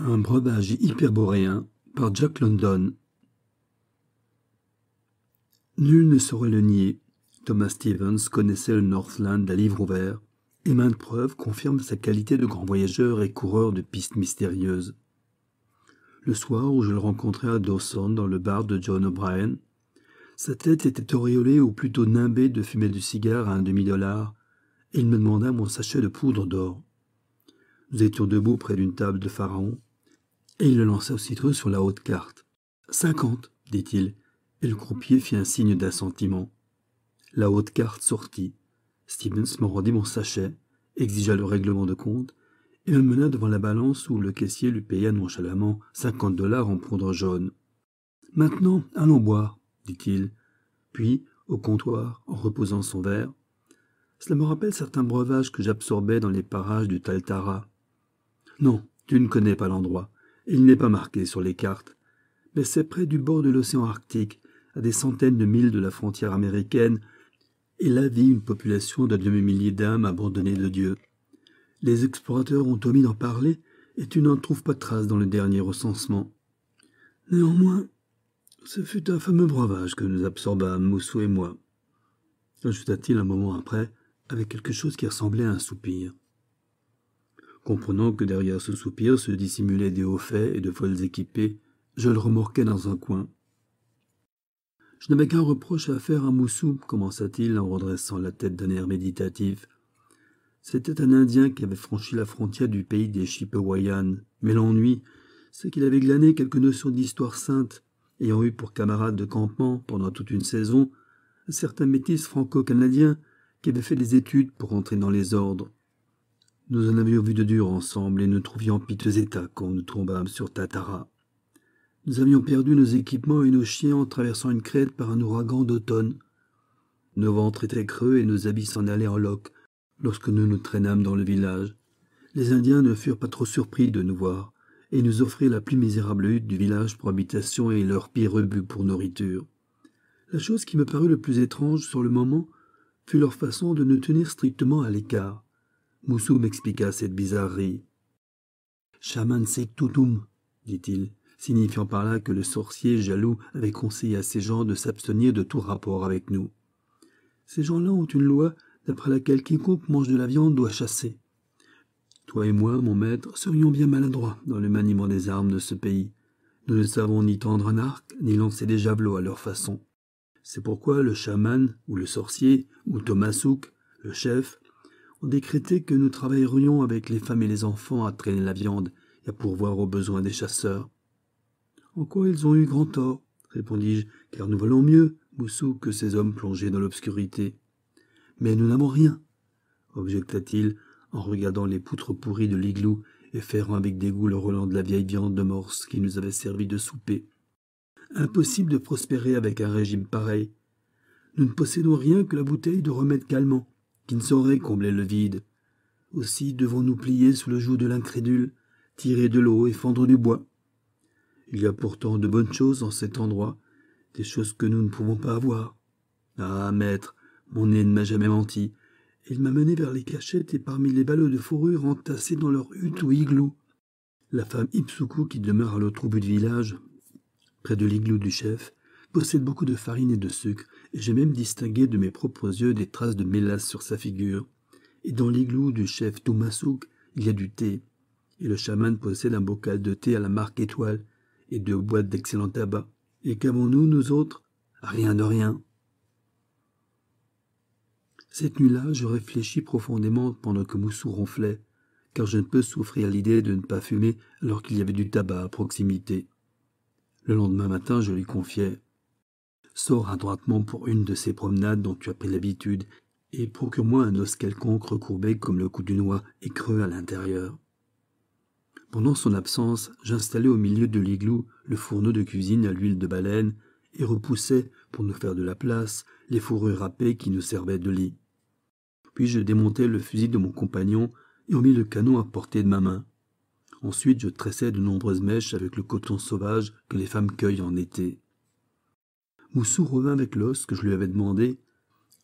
Un breuvage hyperboréen par Jack London. Nul ne saurait le nier. Thomas Stevens connaissait le Northland à livre ouvert, et maintes preuves confirment sa qualité de grand voyageur et coureur de pistes mystérieuses. Le soir où je le rencontrai à Dawson dans le bar de John O'Brien, sa tête était auréolée ou plutôt nimbée de fumée de cigare à un demi-dollar, et il me demanda mon sachet de poudre d'or. Nous étions debout près d'une table de pharaon, et il le lança aussitôt sur la haute carte. Cinquante, dit-il, et le croupier fit un signe d'assentiment. La haute carte sortit. Stevens me rendit mon sachet, exigea le règlement de compte, et me mena devant la balance où le caissier lui paya nonchalamment cinquante dollars en poudre jaune. Maintenant, allons boire, dit-il. Puis, au comptoir, en reposant son verre, cela me rappelle certains breuvages que j'absorbais dans les parages du Taltara. Non, tu ne connais pas l'endroit. Il n'est pas marqué sur les cartes, mais c'est près du bord de l'océan Arctique, à des centaines de milles de la frontière américaine, et là vit une population de demi milliers d'âmes abandonnées de Dieu. Les explorateurs ont omis d'en parler, et tu n'en trouves pas de trace dans le dernier recensement. Néanmoins, ce fut un fameux breuvage que nous absorbâmes, Moussou et moi, ajouta-t-il un moment après, avec quelque chose qui ressemblait à un soupir comprenant que derrière ce soupir se dissimulaient des hauts faits et de folles équipées, je le remorquai dans un coin. Je n'avais qu'un reproche à faire à Moussou, commença-t-il en redressant la tête d'un air méditatif. C'était un Indien qui avait franchi la frontière du pays des chippewayan, mais l'ennui, c'est qu'il avait glané quelques notions d'histoire sainte, ayant eu pour camarades de campement, pendant toute une saison, un certain métis franco-canadien qui avait fait des études pour entrer dans les ordres. Nous en avions vu de dur ensemble et nous trouvions en piteux état quand nous tombâmes sur Tatara. Nous avions perdu nos équipements et nos chiens en traversant une crête par un ouragan d'automne. Nos ventres étaient creux et nos habits s'en allaient en loques lorsque nous nous traînâmes dans le village. Les Indiens ne furent pas trop surpris de nous voir et nous offrirent la plus misérable hutte du village pour habitation et leur pire rebut pour nourriture. La chose qui me parut le plus étrange sur le moment fut leur façon de nous tenir strictement à l'écart. Moussou m'expliqua cette bizarrerie. Chaman-sek dit-il, signifiant par là que le sorcier jaloux avait conseillé à ces gens de s'abstenir de tout rapport avec nous. Ces gens-là ont une loi d'après laquelle quiconque mange de la viande doit chasser. Toi et moi, mon maître, serions bien maladroits dans le maniement des armes de ce pays. Nous ne savons ni tendre un arc, ni lancer des javelots à leur façon. C'est pourquoi le chaman, ou le sorcier, ou Thomasouk, le chef, on décrété que nous travaillerions avec les femmes et les enfants à traîner la viande et à pourvoir aux besoins des chasseurs. En quoi ils ont eu grand tort, répondis-je, car nous voulons mieux, Moussou, que ces hommes plongés dans l'obscurité. Mais nous n'avons rien, objecta-t-il en regardant les poutres pourries de l'igloo et ferrant avec dégoût le relent de la vieille viande de morse qui nous avait servi de souper. Impossible de prospérer avec un régime pareil. Nous ne possédons rien que la bouteille de remède calmant, qui ne saurait combler le vide. Aussi devons-nous plier sous le joug de l'incrédule, tirer de l'eau et fendre du bois. Il y a pourtant de bonnes choses en cet endroit, des choses que nous ne pouvons pas avoir. Ah, maître, mon nez ne m'a jamais menti. Il m'a mené vers les cachettes et parmi les ballots de fourrure entassés dans leur hutte ou igloo. La femme Ipsuku, qui demeure à l'autre bout du village, près de l'igloo du chef, possède beaucoup de farine et de sucre, j'ai même distingué de mes propres yeux des traces de mélasse sur sa figure. Et dans l'igloo du chef Toumassouk, il y a du thé. Et le chaman possède un bocal de thé à la marque étoile et deux boîtes d'excellent tabac. Et qu'avons-nous, nous autres Rien de rien. Cette nuit-là, je réfléchis profondément pendant que Moussou ronflait, car je ne peux souffrir l'idée de ne pas fumer alors qu'il y avait du tabac à proximité. Le lendemain matin, je lui confiais sors adroitement pour une de ces promenades dont tu as pris l'habitude, et procure-moi un os quelconque recourbé comme le cou d'une noix et creux à l'intérieur. Pendant son absence, j'installai au milieu de l'igloo le fourneau de cuisine à l'huile de baleine et repoussai, pour nous faire de la place, les fourrures râpées qui nous servaient de lit. Puis je démontai le fusil de mon compagnon et en mis le canon à portée de ma main. Ensuite, je tressai de nombreuses mèches avec le coton sauvage que les femmes cueillent en été. Moussou revint avec l'os que je lui avais demandé,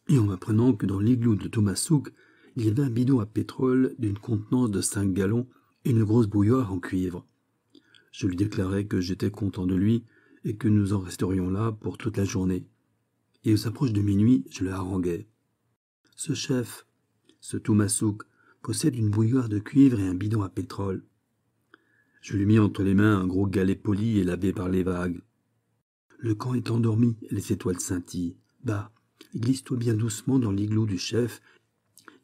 et en m'apprenant que dans l'igloo de Souk, il y avait un bidon à pétrole d'une contenance de cinq gallons et une grosse bouilloire en cuivre. Je lui déclarai que j'étais content de lui et que nous en resterions là pour toute la journée. Et au s'approche de minuit, je le haranguai. Ce chef, ce Souk, possède une bouilloire de cuivre et un bidon à pétrole. Je lui mis entre les mains un gros galet poli et lavé par les vagues. Le camp est endormi, les étoiles scintillent. Bah, glisse-toi bien doucement dans l'igloo du chef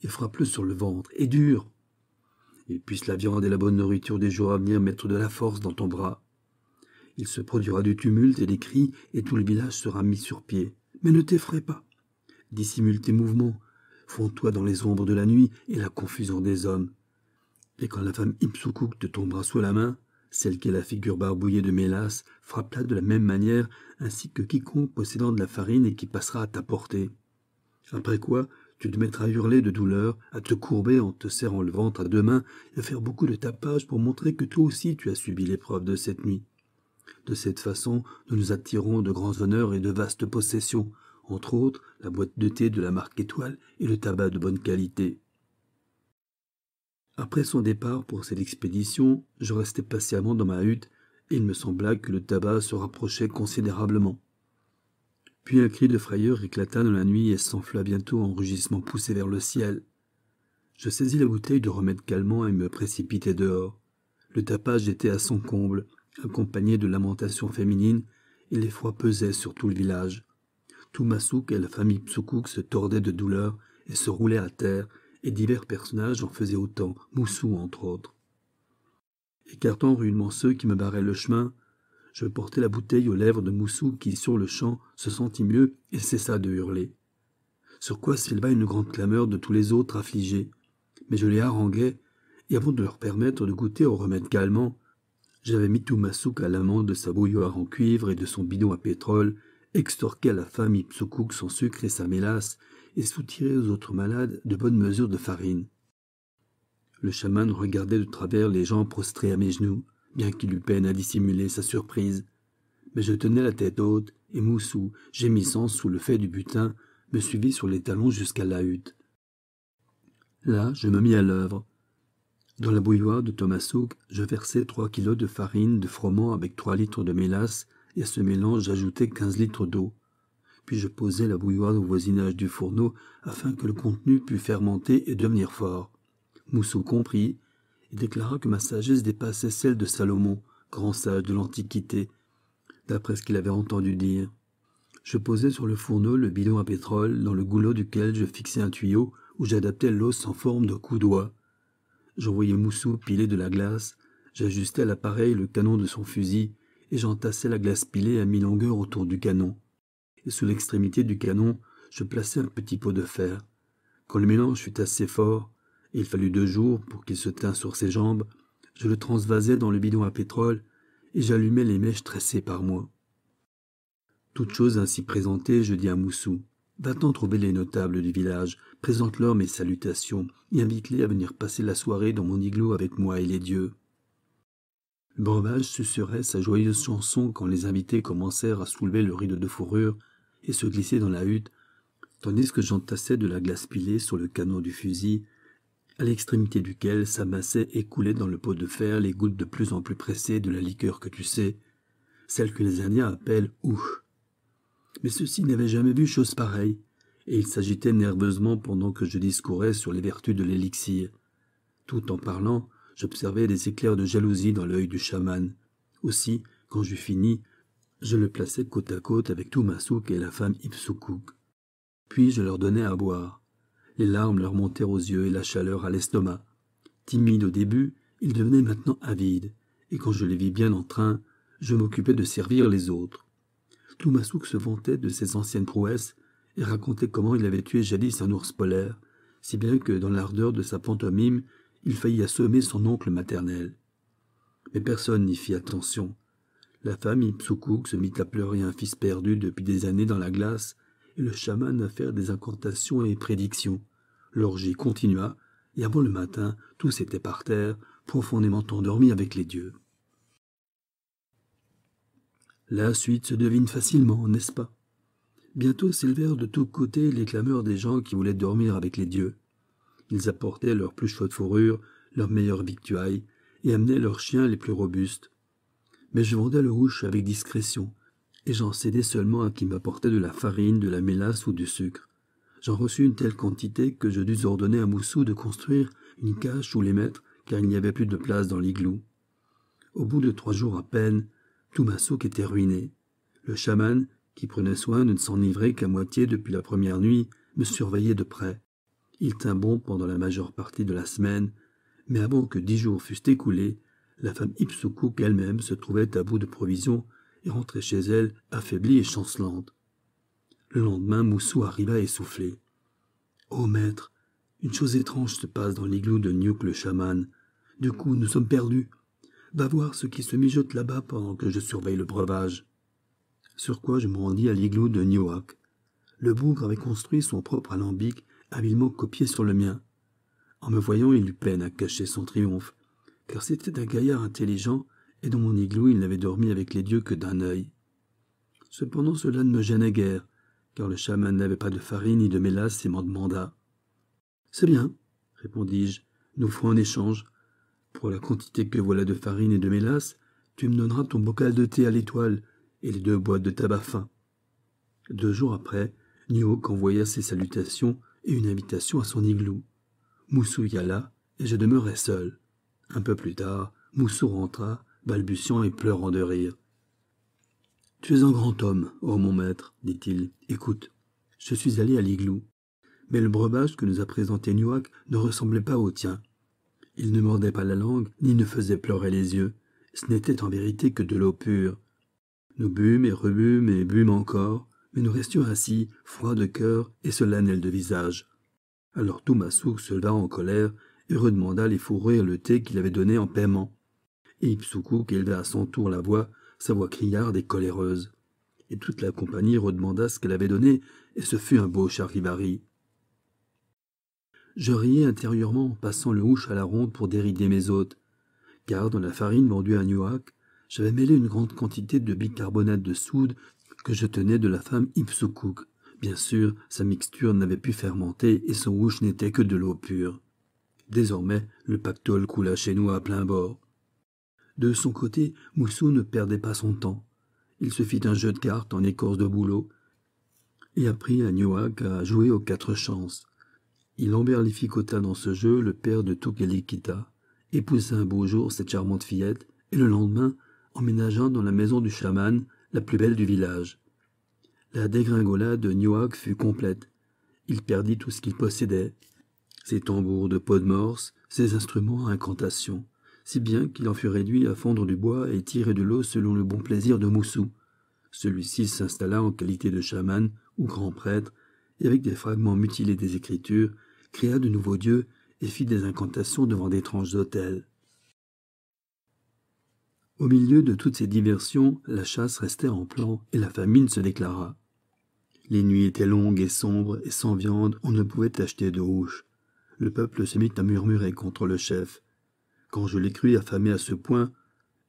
et frappe-le sur le ventre, et dur. Et puisse la viande et la bonne nourriture des jours à venir mettre de la force dans ton bras. Il se produira du tumulte et des cris, et tout le village sera mis sur pied. Mais ne t'effraie pas. Dissimule tes mouvements. Fonds-toi dans les ombres de la nuit et la confusion des hommes. Et quand la femme Ipsoukouk te tombera sous la main, celle qu'est la figure barbouillée de Mélas frappe-la de la même manière, ainsi que quiconque possédant de la farine et qui passera à ta portée. Après quoi, tu te mettras à hurler de douleur, à te courber en te serrant le ventre à deux mains, et à faire beaucoup de tapage pour montrer que toi aussi tu as subi l'épreuve de cette nuit. De cette façon, nous nous attirons de grands honneurs et de vastes possessions, entre autres la boîte de thé de la marque Étoile et le tabac de bonne qualité. Après son départ pour cette expédition, je restai patiemment dans ma hutte et il me sembla que le tabac se rapprochait considérablement. Puis un cri de frayeur éclata dans la nuit et s'enfla bientôt en rugissement poussé vers le ciel. Je saisis la bouteille de remède calmant et me précipitai dehors. Le tapage était à son comble, accompagné de lamentations féminines, et l'effroi pesait sur tout le village. Tout Massouk et la famille Psoukouk se tordaient de douleur et se roulaient à terre, et divers personnages en faisaient autant, Moussou entre autres. Écartant rudement ceux qui me barraient le chemin, je portai la bouteille aux lèvres de Moussou qui, sur le champ, se sentit mieux et cessa de hurler. Sur quoi s'éleva une grande clameur de tous les autres affligés. Mais je les haranguais, et avant de leur permettre de goûter au remède calmant, j'avais mis tout ma souque à l'amande de sa bouilloire en cuivre et de son bidon à pétrole, extorqué à la femme Ipsoukouk son sucre et sa mélasse, et soutirait aux autres malades de bonnes mesures de farine. Le chaman regardait de travers les gens prostrés à mes genoux, bien qu'il eût peine à dissimuler sa surprise. Mais je tenais la tête haute, et Moussou, gémissant sous le fait du butin, me suivit sur les talons jusqu'à la hutte. Là, je me mis à l'œuvre. Dans la bouilloire de Thomasouk, je versai trois kilos de farine de froment avec trois litres de mélasse, et à ce mélange j'ajoutai quinze litres d'eau puis je posai la bouilloire au voisinage du fourneau afin que le contenu pût fermenter et devenir fort. Moussou comprit et déclara que ma sagesse dépassait celle de Salomon, grand sage de l'Antiquité, d'après ce qu'il avait entendu dire. Je posai sur le fourneau le bidon à pétrole dans le goulot duquel je fixai un tuyau où j'adaptais l'os en forme de coup d'oie. J'envoyais Moussou piler de la glace, j'ajustai à l'appareil le canon de son fusil et j'entassai la glace pilée à mi-longueur autour du canon et sous l'extrémité du canon, je plaçai un petit pot de fer. Quand le mélange fut assez fort, et il fallut deux jours pour qu'il se tînt sur ses jambes, je le transvasai dans le bidon à pétrole et j'allumai les mèches tressées par moi. Toute chose ainsi présentée, je dis à Moussou Va-t'en trouver les notables du village, présente-leur mes salutations et invite-les à venir passer la soirée dans mon igloo avec moi et les dieux. Le breuvage susurrait sa joyeuse chanson quand les invités commencèrent à soulever le rideau de fourrure et se glisser dans la hutte, tandis que j'entassais de la glace pilée sur le canon du fusil, à l'extrémité duquel s'amassaient et coulaient dans le pot de fer les gouttes de plus en plus pressées de la liqueur que tu sais, celle que les Indiens appellent ouf ». Mais ceux-ci n'avaient jamais vu chose pareille, et ils s'agitaient nerveusement pendant que je discourais sur les vertus de l'élixir. Tout en parlant, j'observais des éclairs de jalousie dans l'œil du chaman. Aussi, quand j'eus fini, je le plaçai côte à côte avec Toumasouk et la femme Ipsoukouk. Puis je leur donnais à boire. Les larmes leur montèrent aux yeux et la chaleur à l'estomac. Timide au début, ils devenaient maintenant avides, et quand je les vis bien en train, je m'occupais de servir les autres. Toumasouk se vantait de ses anciennes prouesses et racontait comment il avait tué jadis un ours polaire, si bien que dans l'ardeur de sa pantomime, il faillit assommer son oncle maternel. Mais personne n'y fit attention, la femme Ipsoukouk se mit à pleurer un fils perdu depuis des années dans la glace, et le chaman à faire des incantations et prédictions. L'orgie continua, et avant le matin, tous étaient par terre, profondément endormis avec les dieux. La suite se devine facilement, n'est-ce pas Bientôt s'élevèrent de tous côtés les clameurs des gens qui voulaient dormir avec les dieux. Ils apportaient leurs plus chaudes fourrures, leurs meilleures victuailles, et amenaient leurs chiens les plus robustes mais je vendais le houche avec discrétion, et j'en cédais seulement à qui m'apportait de la farine, de la mélasse ou du sucre. J'en reçus une telle quantité que je dus ordonner à Moussou de construire une cache où les mettre, car il n'y avait plus de place dans l'igloo. Au bout de trois jours à peine, tout ma souk était ruiné. Le chaman, qui prenait soin de ne s'enivrer qu'à moitié depuis la première nuit, me surveillait de près. Il tint bon pendant la majeure partie de la semaine, mais avant que dix jours fussent écoulés, la femme Ipsoukouk elle-même se trouvait à bout de provisions et rentrait chez elle affaiblie et chancelante. Le lendemain, Moussou arriva essoufflé. Ô oh, maître, une chose étrange se passe dans l'igloo de Niouk le chaman. Du coup, nous sommes perdus. Va voir ce qui se mijote là-bas pendant que je surveille le breuvage. Sur quoi je me rendis à l'igloo de nyuk Le bougre avait construit son propre alambic, habilement copié sur le mien. En me voyant, il eut peine à cacher son triomphe car c'était un gaillard intelligent, et dans mon igloo il n'avait dormi avec les dieux que d'un œil. Cependant cela ne me gênait guère, car le chaman n'avait pas de farine ni de mélasse et m'en demanda. C'est bien, répondis-je, nous ferons un échange. Pour la quantité que voilà de farine et de mélasse, tu me donneras ton bocal de thé à l'étoile et les deux boîtes de tabac fin. Deux jours après, Nyok envoya ses salutations et une invitation à son igloo. Moussou y alla et je demeurai seul. Un peu plus tard, Moussou rentra, balbutiant et pleurant de rire. Tu es un grand homme, ô mon maître, dit-il. Écoute, je suis allé à l'igloo. Mais le breuvage que nous a présenté Nuak ne ressemblait pas au tien. Il ne mordait pas la langue, ni ne faisait pleurer les yeux. Ce n'était en vérité que de l'eau pure. Nous bûmes et rebûmes et bûmes encore, mais nous restions assis, froids de cœur et solennels de visage. Alors Toumassou se leva en colère et redemanda les fourrures et le thé qu'il avait donné en paiement. Et Ipsoukouk éleva à son tour la voix, sa voix criarde et coléreuse. Et toute la compagnie redemanda ce qu'elle avait donné, et ce fut un beau charivari. Je riais intérieurement, passant le houche à la ronde pour dérider mes hôtes, car dans la farine vendue à Newark, j'avais mêlé une grande quantité de bicarbonate de soude que je tenais de la femme Ipsoukouk. Bien sûr, sa mixture n'avait pu fermenter et son houche n'était que de l'eau pure. Désormais, le pactole coula chez nous à plein bord. De son côté, Moussou ne perdait pas son temps. Il se fit un jeu de cartes en écorce de bouleau et apprit à Niouak à jouer aux quatre chances. Il emberlificota dans ce jeu le père de Tukelikita, épousa un beau jour cette charmante fillette, et le lendemain, emménagea dans la maison du chaman, la plus belle du village. La dégringolade de Niouak fut complète. Il perdit tout ce qu'il possédait, ses tambours de peau de morse, ses instruments à incantation, si bien qu'il en fut réduit à fondre du bois et tirer de l'eau selon le bon plaisir de Moussou. Celui-ci s'installa en qualité de chaman ou grand prêtre, et avec des fragments mutilés des Écritures, créa de nouveaux dieux et fit des incantations devant d'étranges autels. Au milieu de toutes ces diversions, la chasse restait en plan et la famine se déclara. Les nuits étaient longues et sombres, et sans viande, on ne pouvait acheter de houche le peuple se mit à murmurer contre le chef. Quand je l'ai cru affamé à ce point,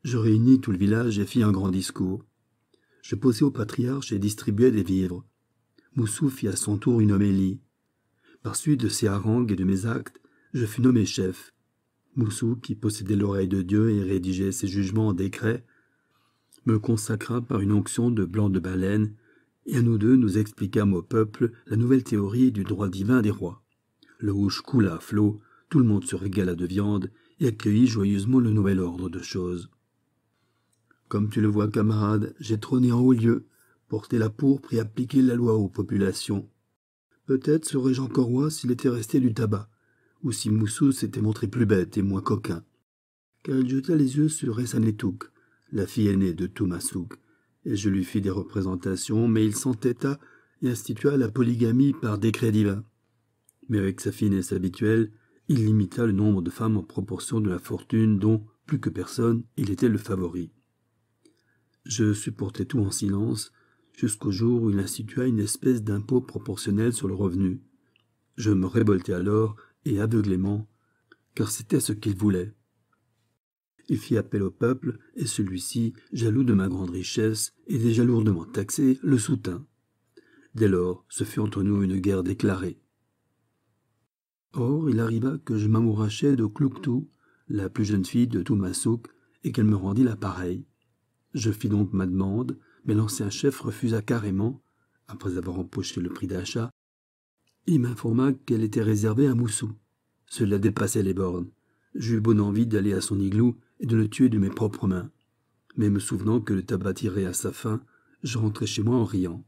je réunis tout le village et fis un grand discours. Je posai au patriarche et distribuai des vivres. Moussou fit à son tour une homélie. Par suite de ses harangues et de mes actes, je fus nommé chef. Moussou, qui possédait l'oreille de Dieu et rédigeait ses jugements en décret, me consacra par une onction de blanc de baleine, et à nous deux nous expliquâmes au peuple la nouvelle théorie du droit divin des rois le houche coula à flot, tout le monde se régala de viande et accueillit joyeusement le nouvel ordre de choses. Comme tu le vois, camarade, j'ai trôné en haut lieu, porté la pourpre et appliqué la loi aux populations. Peut-être serais-je encore roi s'il était resté du tabac, ou si Moussou s'était montré plus bête et moins coquin. Car il jeta les yeux sur Essanetouk, la fille aînée de Toumasouk, et je lui fis des représentations, mais il s'entêta et institua la polygamie par décret divin mais avec sa finesse habituelle, il limita le nombre de femmes en proportion de la fortune dont, plus que personne, il était le favori. Je supportai tout en silence, jusqu'au jour où il institua une espèce d'impôt proportionnel sur le revenu. Je me révoltai alors, et aveuglément, car c'était ce qu'il voulait. Il fit appel au peuple, et celui-ci, jaloux de ma grande richesse, et déjà lourdement taxé, le soutint. Dès lors, ce fut entre nous une guerre déclarée. Or, il arriva que je m'amourachais de Clouctou, la plus jeune fille de Toumassouk, et qu'elle me rendit l'appareil. Je fis donc ma demande, mais l'ancien chef refusa carrément, après avoir empoché le prix d'achat. Il m'informa qu'elle était réservée à Moussou. Cela dépassait les bornes. J'eus bonne envie d'aller à son igloo et de le tuer de mes propres mains. Mais me souvenant que le tabac tirait à sa fin, je rentrai chez moi en riant.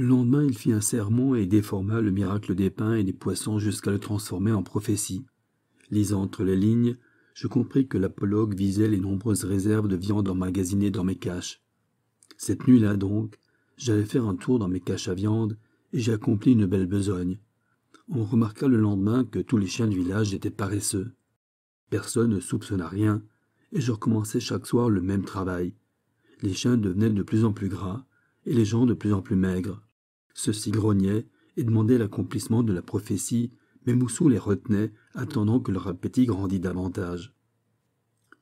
Le lendemain, il fit un sermon et déforma le miracle des pains et des poissons jusqu'à le transformer en prophétie. Lisant entre les lignes, je compris que l'apologue visait les nombreuses réserves de viande emmagasinées dans mes caches. Cette nuit-là donc, j'allais faire un tour dans mes caches à viande et j'accomplis une belle besogne. On remarqua le lendemain que tous les chiens du village étaient paresseux. Personne ne soupçonna rien et je recommençais chaque soir le même travail. Les chiens devenaient de plus en plus gras et les gens de plus en plus maigres. Ceux-ci grognaient et demandaient l'accomplissement de la prophétie, mais Moussou les retenait, attendant que leur appétit grandît davantage.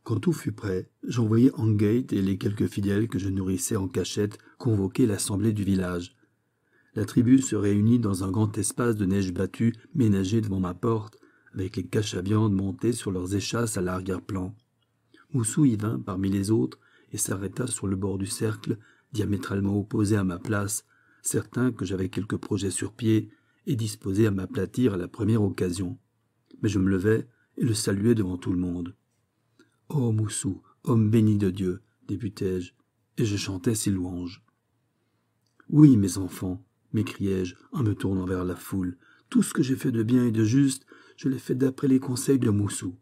Quand tout fut prêt, j'envoyai Angate et les quelques fidèles que je nourrissais en cachette convoquer l'assemblée du village. La tribu se réunit dans un grand espace de neige battue ménagé devant ma porte, avec les caches à viande montées sur leurs échasses à l'arrière-plan. Moussou y vint parmi les autres et s'arrêta sur le bord du cercle, diamétralement opposé à ma place, certain que j'avais quelques projets sur pied et disposé à m'aplatir à la première occasion. Mais je me levais et le saluais devant tout le monde. Ô oh, Moussou, homme béni de Dieu, débutai-je, et je chantais ses louanges. Oui, mes enfants, m'écriai-je en me tournant vers la foule, tout ce que j'ai fait de bien et de juste, je l'ai fait d'après les conseils de Moussou.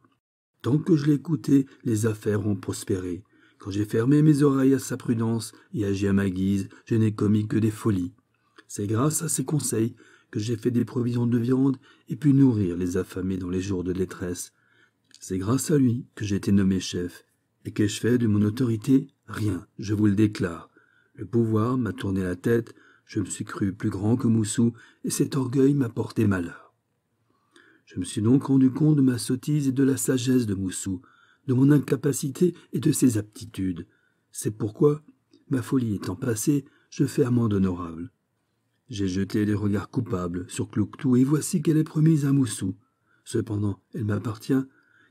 Tant que je l'ai écouté, les affaires ont prospéré, quand j'ai fermé mes oreilles à sa prudence et agi à ma guise, je n'ai commis que des folies. C'est grâce à ses conseils que j'ai fait des provisions de viande et pu nourrir les affamés dans les jours de détresse. C'est grâce à lui que j'ai été nommé chef. Et qu'ai-je fait de mon autorité Rien, je vous le déclare. Le pouvoir m'a tourné la tête, je me suis cru plus grand que Moussou, et cet orgueil m'a porté malheur. Je me suis donc rendu compte de ma sottise et de la sagesse de Moussou de mon incapacité et de ses aptitudes. C'est pourquoi, ma folie étant passée, je fais amende honorable. J'ai jeté des regards coupables sur Clouctou et voici qu'elle est promise à Moussou. Cependant, elle m'appartient,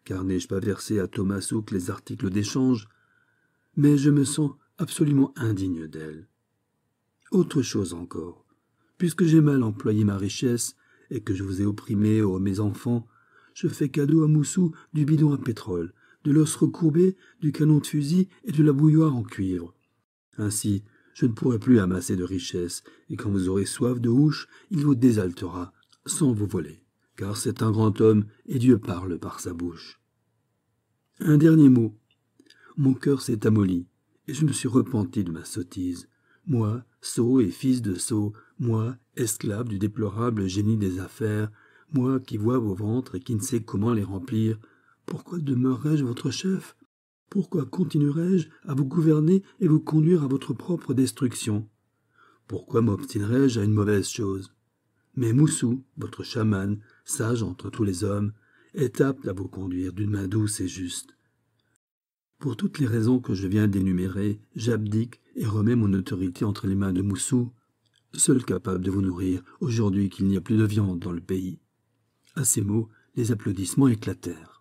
car n'ai-je pas versé à Thomas Souk les articles d'échange Mais je me sens absolument indigne d'elle. Autre chose encore, puisque j'ai mal employé ma richesse et que je vous ai opprimé, ô mes enfants, je fais cadeau à Moussou du bidon à pétrole, de l'os recourbé, du canon de fusil et de la bouilloire en cuivre. Ainsi, je ne pourrai plus amasser de richesses, et quand vous aurez soif de houche, il vous désaltera, sans vous voler, car c'est un grand homme, et Dieu parle par sa bouche. Un dernier mot. Mon cœur s'est amolli, et je me suis repenti de ma sottise. Moi, sot et fils de sot, moi, esclave du déplorable génie des affaires, moi qui vois vos ventres et qui ne sais comment les remplir, pourquoi demeurerai je votre chef Pourquoi continuerai je à vous gouverner et vous conduire à votre propre destruction Pourquoi mobstinerai je à une mauvaise chose Mais Moussou, votre chaman, sage entre tous les hommes, est apte à vous conduire d'une main douce et juste. Pour toutes les raisons que je viens d'énumérer, j'abdique et remets mon autorité entre les mains de Moussou, seul capable de vous nourrir aujourd'hui qu'il n'y a plus de viande dans le pays. À ces mots, les applaudissements éclatèrent.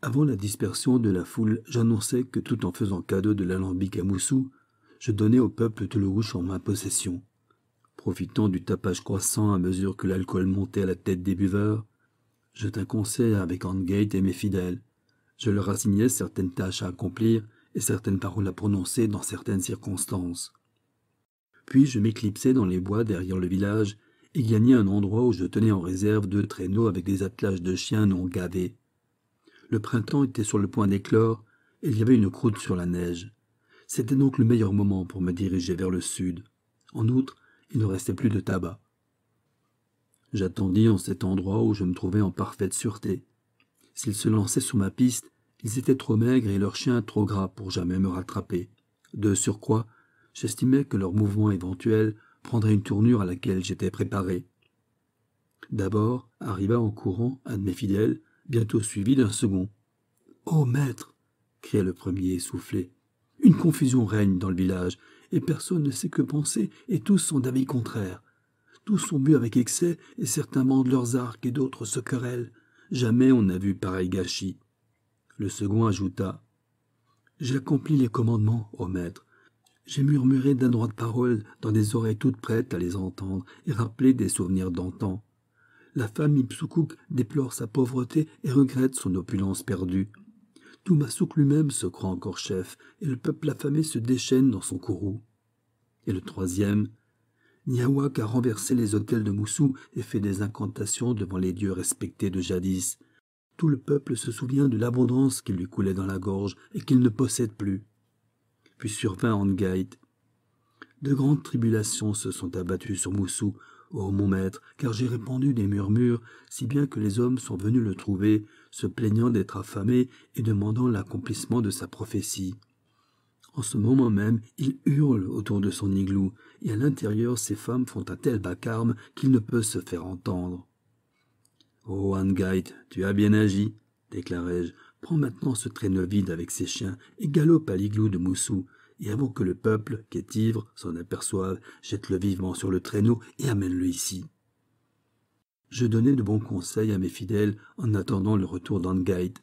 Avant la dispersion de la foule, j'annonçai que tout en faisant cadeau de l'alambic à Moussou, je donnais au peuple tout le en ma possession. Profitant du tapage croissant à mesure que l'alcool montait à la tête des buveurs, je tins conseil avec Angate et mes fidèles. Je leur assignais certaines tâches à accomplir et certaines paroles à prononcer dans certaines circonstances. Puis je m'éclipsais dans les bois derrière le village et gagnais un endroit où je tenais en réserve deux traîneaux avec des attelages de chiens non gavés. Le printemps était sur le point d'éclore, et il y avait une croûte sur la neige. C'était donc le meilleur moment pour me diriger vers le sud. En outre, il ne restait plus de tabac. J'attendis en cet endroit où je me trouvais en parfaite sûreté. S'ils se lançaient sur ma piste, ils étaient trop maigres et leurs chiens trop gras pour jamais me rattraper. De surcroît, j'estimais que leur mouvement éventuel prendrait une tournure à laquelle j'étais préparé. D'abord arriva en courant un de mes fidèles, bientôt suivi d'un second. Ô maître cria le premier essoufflé. Une confusion règne dans le village, et personne ne sait que penser, et tous sont d'avis contraire. Tous sont bu avec excès, et certains mandent leurs arcs et d'autres se querellent. Jamais on n'a vu pareil gâchis. Le second ajouta J'ai accompli les commandements, ô maître. J'ai murmuré de parole dans des oreilles toutes prêtes à les entendre et rappeler des souvenirs d'antan la femme Ipsukuk déplore sa pauvreté et regrette son opulence perdue. Toumasouk lui-même se croit encore chef, et le peuple affamé se déchaîne dans son courroux. Et le troisième, Niawak a renversé les autels de Moussou et fait des incantations devant les dieux respectés de jadis. Tout le peuple se souvient de l'abondance qui lui coulait dans la gorge et qu'il ne possède plus. Puis survint Angait. De grandes tribulations se sont abattues sur Moussou, ô oh, mon maître, car j'ai répandu des murmures, si bien que les hommes sont venus le trouver, se plaignant d'être affamés et demandant l'accomplissement de sa prophétie. En ce moment même, il hurle autour de son igloo, et à l'intérieur ses femmes font un tel bacarme qu'il ne peut se faire entendre. Oh, Angait, tu as bien agi, déclarai-je. Prends maintenant ce traîneau vide avec ses chiens et galope à l'igloo de Moussou et avant que le peuple, qui est ivre, s'en aperçoive, jette-le vivement sur le traîneau et amène-le ici. Je donnais de bons conseils à mes fidèles en attendant le retour d'Angaïd.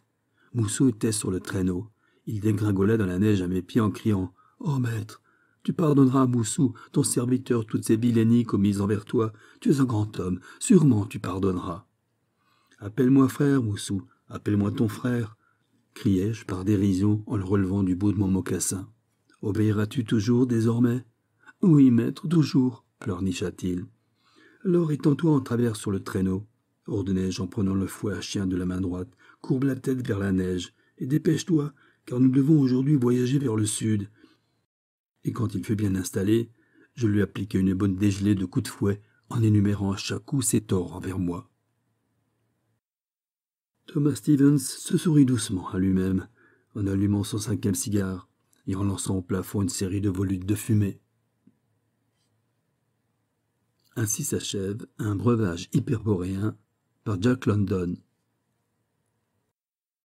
Moussou était sur le traîneau. Il dégringolait dans la neige à mes pieds en criant oh maître, tu pardonneras à Moussou, ton serviteur, toutes ces vilainies commises envers toi. Tu es un grand homme, sûrement tu pardonneras. Appelle-moi frère, Moussou, appelle-moi ton frère, criai-je par dérision en le relevant du bout de mon mocassin. Obéiras-tu toujours désormais Oui, maître, toujours, pleurnicha-t-il. Alors étends-toi en travers sur le traîneau, ordonnai-je en prenant le fouet à chien de la main droite, courbe la tête vers la neige, et dépêche-toi, car nous devons aujourd'hui voyager vers le sud. Et quand il fut bien installé, je lui appliquai une bonne dégelée de coups de fouet en énumérant à chaque coup ses torts envers moi. Thomas Stevens se sourit doucement à lui-même en allumant son cinquième cigare et en lançant au plafond une série de volutes de fumée. Ainsi s'achève un breuvage hyperboréen par Jack London